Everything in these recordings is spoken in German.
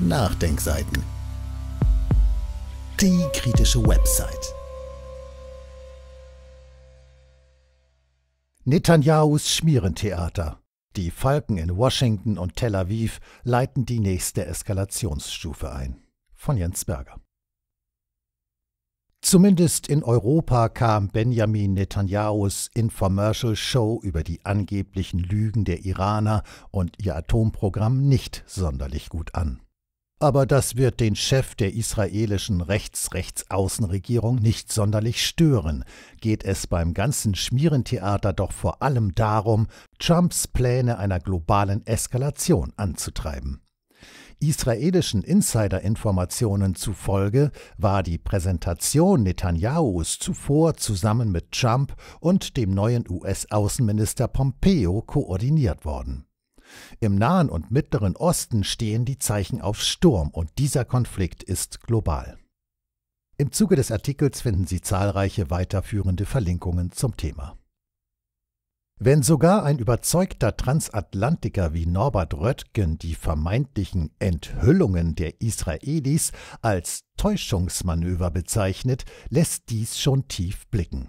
Nachdenkseiten. Die kritische Website. Netanyahu's Schmierentheater. Die Falken in Washington und Tel Aviv leiten die nächste Eskalationsstufe ein. Von Jens Berger. Zumindest in Europa kam Benjamin Netanyahus Infomercial Show über die angeblichen Lügen der Iraner und ihr Atomprogramm nicht sonderlich gut an aber das wird den Chef der israelischen Rechts-Rechtsaußenregierung nicht sonderlich stören, geht es beim ganzen Schmierentheater doch vor allem darum, Trumps Pläne einer globalen Eskalation anzutreiben. Israelischen Insiderinformationen zufolge war die Präsentation Netanjahus zuvor zusammen mit Trump und dem neuen US-Außenminister Pompeo koordiniert worden. Im Nahen und Mittleren Osten stehen die Zeichen auf Sturm und dieser Konflikt ist global. Im Zuge des Artikels finden Sie zahlreiche weiterführende Verlinkungen zum Thema. Wenn sogar ein überzeugter Transatlantiker wie Norbert Röttgen die vermeintlichen Enthüllungen der Israelis als Täuschungsmanöver bezeichnet, lässt dies schon tief blicken.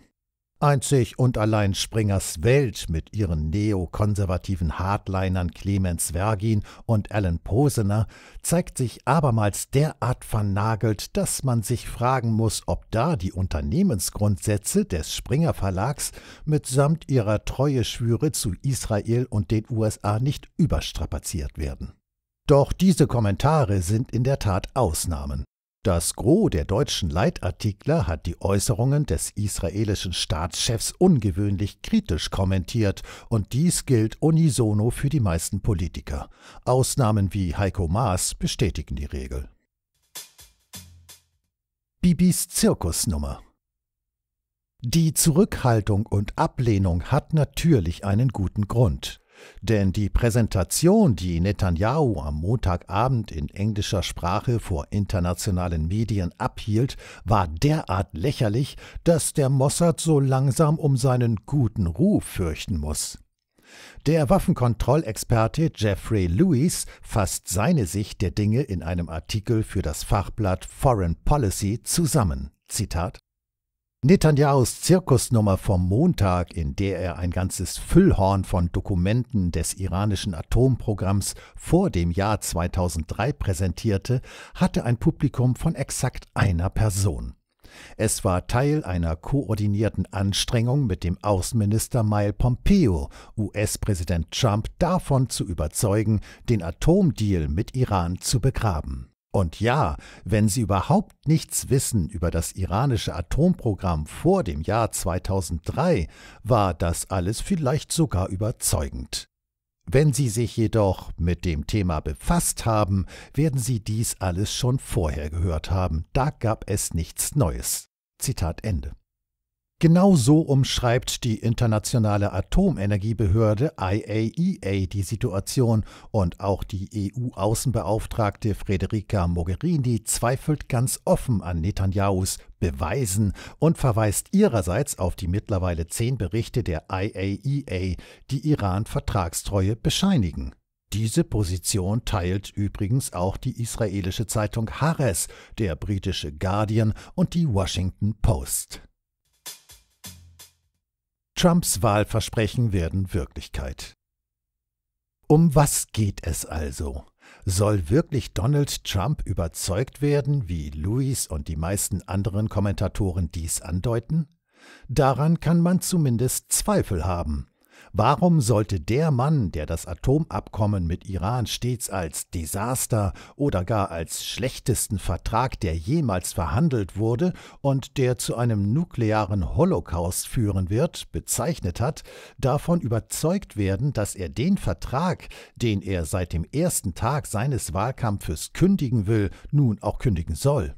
Einzig und allein Springers Welt mit ihren neokonservativen Hardlinern Clemens Vergin und Alan Posener zeigt sich abermals derart vernagelt, dass man sich fragen muss, ob da die Unternehmensgrundsätze des Springer Verlags mitsamt ihrer Treueschwüre zu Israel und den USA nicht überstrapaziert werden. Doch diese Kommentare sind in der Tat Ausnahmen. Das Gros der deutschen Leitartikler hat die Äußerungen des israelischen Staatschefs ungewöhnlich kritisch kommentiert und dies gilt unisono für die meisten Politiker. Ausnahmen wie Heiko Maas bestätigen die Regel. Bibis Zirkusnummer Die Zurückhaltung und Ablehnung hat natürlich einen guten Grund. Denn die Präsentation, die Netanyahu am Montagabend in englischer Sprache vor internationalen Medien abhielt, war derart lächerlich, dass der Mossad so langsam um seinen guten Ruf fürchten muss. Der Waffenkontrollexperte Jeffrey Lewis fasst seine Sicht der Dinge in einem Artikel für das Fachblatt Foreign Policy zusammen. Zitat Netanyahus Zirkusnummer vom Montag, in der er ein ganzes Füllhorn von Dokumenten des iranischen Atomprogramms vor dem Jahr 2003 präsentierte, hatte ein Publikum von exakt einer Person. Es war Teil einer koordinierten Anstrengung mit dem Außenminister Mile Pompeo, US-Präsident Trump davon zu überzeugen, den Atomdeal mit Iran zu begraben. Und ja, wenn Sie überhaupt nichts wissen über das iranische Atomprogramm vor dem Jahr 2003, war das alles vielleicht sogar überzeugend. Wenn Sie sich jedoch mit dem Thema befasst haben, werden Sie dies alles schon vorher gehört haben. Da gab es nichts Neues. Zitat Ende. Genau so umschreibt die internationale Atomenergiebehörde IAEA e die Situation und auch die EU-Außenbeauftragte Federica Mogherini zweifelt ganz offen an Netanjahus Beweisen und verweist ihrerseits auf die mittlerweile zehn Berichte der IAEA, e die Iran Vertragstreue bescheinigen. Diese Position teilt übrigens auch die israelische Zeitung Hares, der britische Guardian und die Washington Post. Trumps Wahlversprechen werden Wirklichkeit. Um was geht es also? Soll wirklich Donald Trump überzeugt werden, wie Lewis und die meisten anderen Kommentatoren dies andeuten? Daran kann man zumindest Zweifel haben. Warum sollte der Mann, der das Atomabkommen mit Iran stets als Desaster oder gar als schlechtesten Vertrag, der jemals verhandelt wurde und der zu einem nuklearen Holocaust führen wird, bezeichnet hat, davon überzeugt werden, dass er den Vertrag, den er seit dem ersten Tag seines Wahlkampfes kündigen will, nun auch kündigen soll?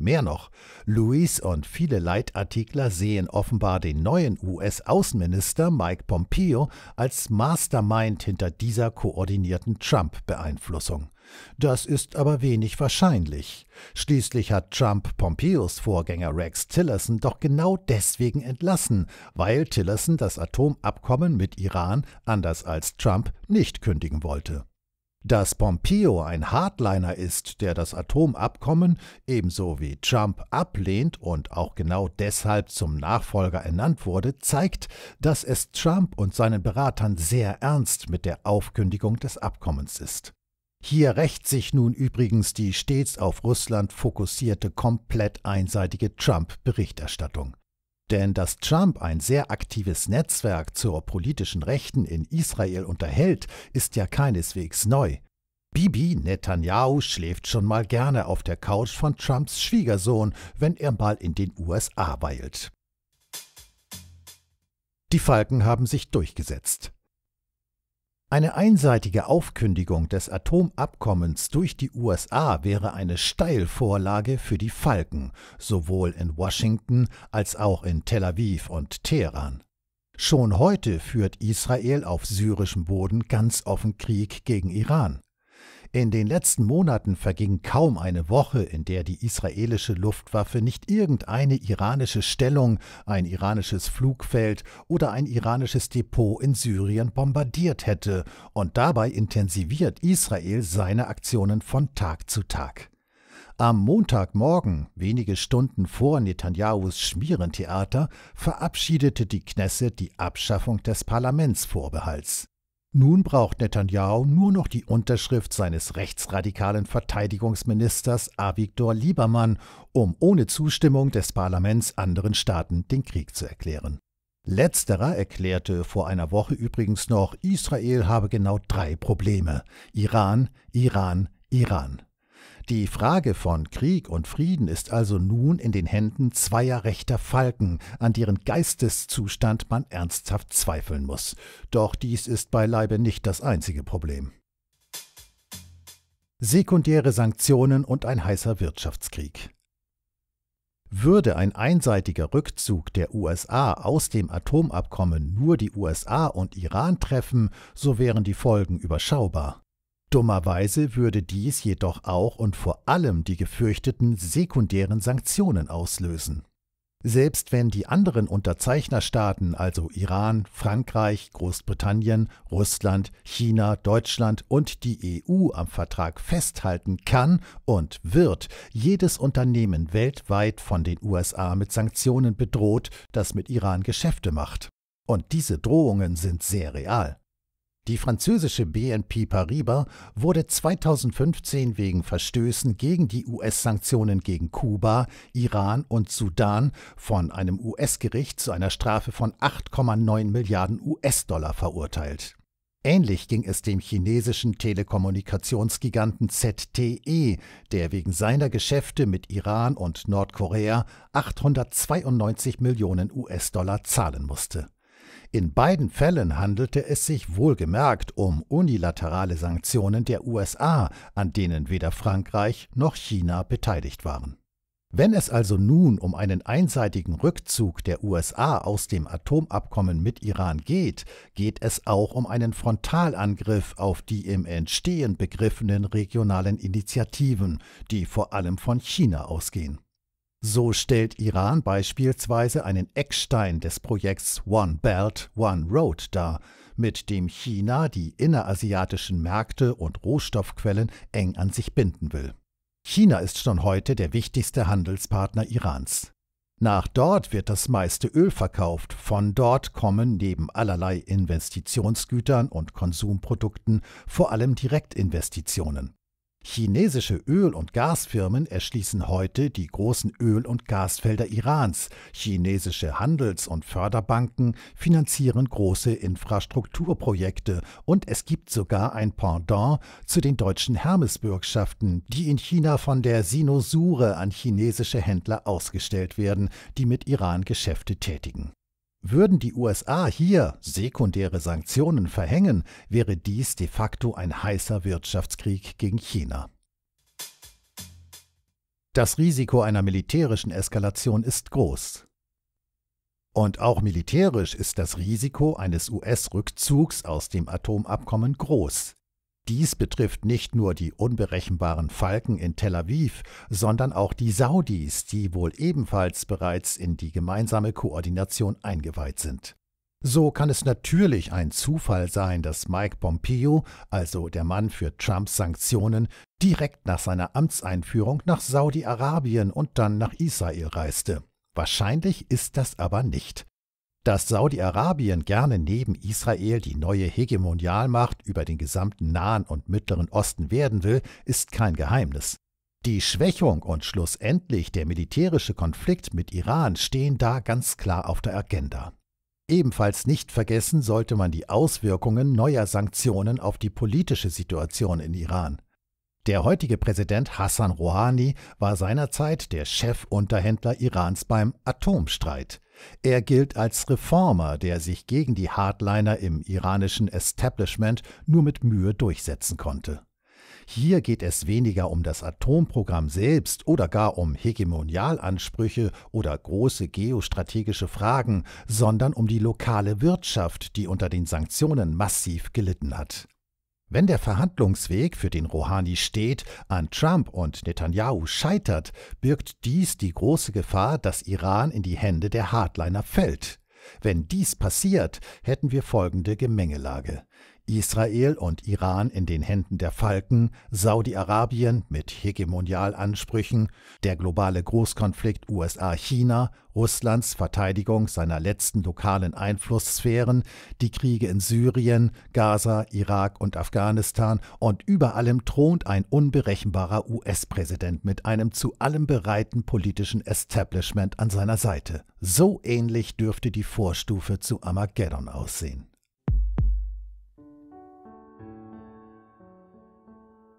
Mehr noch, Louis und viele Leitartikler sehen offenbar den neuen US-Außenminister Mike Pompeo als Mastermind hinter dieser koordinierten Trump-Beeinflussung. Das ist aber wenig wahrscheinlich. Schließlich hat Trump Pompeos Vorgänger Rex Tillerson doch genau deswegen entlassen, weil Tillerson das Atomabkommen mit Iran, anders als Trump, nicht kündigen wollte. Dass Pompeo ein Hardliner ist, der das Atomabkommen ebenso wie Trump ablehnt und auch genau deshalb zum Nachfolger ernannt wurde, zeigt, dass es Trump und seinen Beratern sehr ernst mit der Aufkündigung des Abkommens ist. Hier rächt sich nun übrigens die stets auf Russland fokussierte, komplett einseitige Trump-Berichterstattung. Denn dass Trump ein sehr aktives Netzwerk zur politischen Rechten in Israel unterhält, ist ja keineswegs neu. Bibi Netanyahu schläft schon mal gerne auf der Couch von Trumps Schwiegersohn, wenn er mal in den USA weilt. Die Falken haben sich durchgesetzt. Eine einseitige Aufkündigung des Atomabkommens durch die USA wäre eine Steilvorlage für die Falken, sowohl in Washington als auch in Tel Aviv und Teheran. Schon heute führt Israel auf syrischem Boden ganz offen Krieg gegen Iran. In den letzten Monaten verging kaum eine Woche, in der die israelische Luftwaffe nicht irgendeine iranische Stellung, ein iranisches Flugfeld oder ein iranisches Depot in Syrien bombardiert hätte, und dabei intensiviert Israel seine Aktionen von Tag zu Tag. Am Montagmorgen, wenige Stunden vor Netanjahus Schmierentheater, verabschiedete die Knesset die Abschaffung des Parlamentsvorbehalts. Nun braucht Netanyahu nur noch die Unterschrift seines rechtsradikalen Verteidigungsministers Avigdor Liebermann, um ohne Zustimmung des Parlaments anderen Staaten den Krieg zu erklären. Letzterer erklärte vor einer Woche übrigens noch, Israel habe genau drei Probleme Iran, Iran, Iran. Die Frage von Krieg und Frieden ist also nun in den Händen zweier rechter Falken, an deren Geisteszustand man ernsthaft zweifeln muss. Doch dies ist beileibe nicht das einzige Problem. Sekundäre Sanktionen und ein heißer Wirtschaftskrieg. Würde ein einseitiger Rückzug der USA aus dem Atomabkommen nur die USA und Iran treffen, so wären die Folgen überschaubar. Dummerweise würde dies jedoch auch und vor allem die gefürchteten sekundären Sanktionen auslösen. Selbst wenn die anderen Unterzeichnerstaaten, also Iran, Frankreich, Großbritannien, Russland, China, Deutschland und die EU am Vertrag festhalten kann und wird, jedes Unternehmen weltweit von den USA mit Sanktionen bedroht, das mit Iran Geschäfte macht. Und diese Drohungen sind sehr real. Die französische BNP Paribas wurde 2015 wegen Verstößen gegen die US-Sanktionen gegen Kuba, Iran und Sudan von einem US-Gericht zu einer Strafe von 8,9 Milliarden US-Dollar verurteilt. Ähnlich ging es dem chinesischen Telekommunikationsgiganten ZTE, der wegen seiner Geschäfte mit Iran und Nordkorea 892 Millionen US-Dollar zahlen musste. In beiden Fällen handelte es sich wohlgemerkt um unilaterale Sanktionen der USA, an denen weder Frankreich noch China beteiligt waren. Wenn es also nun um einen einseitigen Rückzug der USA aus dem Atomabkommen mit Iran geht, geht es auch um einen Frontalangriff auf die im Entstehen begriffenen regionalen Initiativen, die vor allem von China ausgehen. So stellt Iran beispielsweise einen Eckstein des Projekts One Belt, One Road dar, mit dem China die innerasiatischen Märkte und Rohstoffquellen eng an sich binden will. China ist schon heute der wichtigste Handelspartner Irans. Nach dort wird das meiste Öl verkauft, von dort kommen neben allerlei Investitionsgütern und Konsumprodukten vor allem Direktinvestitionen. Chinesische Öl- und Gasfirmen erschließen heute die großen Öl- und Gasfelder Irans. Chinesische Handels- und Förderbanken finanzieren große Infrastrukturprojekte und es gibt sogar ein Pendant zu den deutschen Hermesbürgschaften, die in China von der Sinosure an chinesische Händler ausgestellt werden, die mit Iran Geschäfte tätigen. Würden die USA hier sekundäre Sanktionen verhängen, wäre dies de facto ein heißer Wirtschaftskrieg gegen China. Das Risiko einer militärischen Eskalation ist groß. Und auch militärisch ist das Risiko eines US-Rückzugs aus dem Atomabkommen groß, dies betrifft nicht nur die unberechenbaren Falken in Tel Aviv, sondern auch die Saudis, die wohl ebenfalls bereits in die gemeinsame Koordination eingeweiht sind. So kann es natürlich ein Zufall sein, dass Mike Pompeo, also der Mann für Trumps Sanktionen, direkt nach seiner Amtseinführung nach Saudi-Arabien und dann nach Israel reiste. Wahrscheinlich ist das aber nicht. Dass Saudi-Arabien gerne neben Israel die neue Hegemonialmacht über den gesamten Nahen und Mittleren Osten werden will, ist kein Geheimnis. Die Schwächung und schlussendlich der militärische Konflikt mit Iran stehen da ganz klar auf der Agenda. Ebenfalls nicht vergessen sollte man die Auswirkungen neuer Sanktionen auf die politische Situation in Iran. Der heutige Präsident Hassan Rouhani war seinerzeit der Chefunterhändler Irans beim Atomstreit. Er gilt als Reformer, der sich gegen die Hardliner im iranischen Establishment nur mit Mühe durchsetzen konnte. Hier geht es weniger um das Atomprogramm selbst oder gar um Hegemonialansprüche oder große geostrategische Fragen, sondern um die lokale Wirtschaft, die unter den Sanktionen massiv gelitten hat. Wenn der Verhandlungsweg, für den Rouhani steht, an Trump und Netanyahu scheitert, birgt dies die große Gefahr, dass Iran in die Hände der Hardliner fällt. Wenn dies passiert, hätten wir folgende Gemengelage. Israel und Iran in den Händen der Falken, Saudi-Arabien mit Hegemonialansprüchen, der globale Großkonflikt USA-China, Russlands Verteidigung seiner letzten lokalen Einflusssphären, die Kriege in Syrien, Gaza, Irak und Afghanistan und über allem thront ein unberechenbarer US-Präsident mit einem zu allem bereiten politischen Establishment an seiner Seite. So ähnlich dürfte die Vorstufe zu Armageddon aussehen.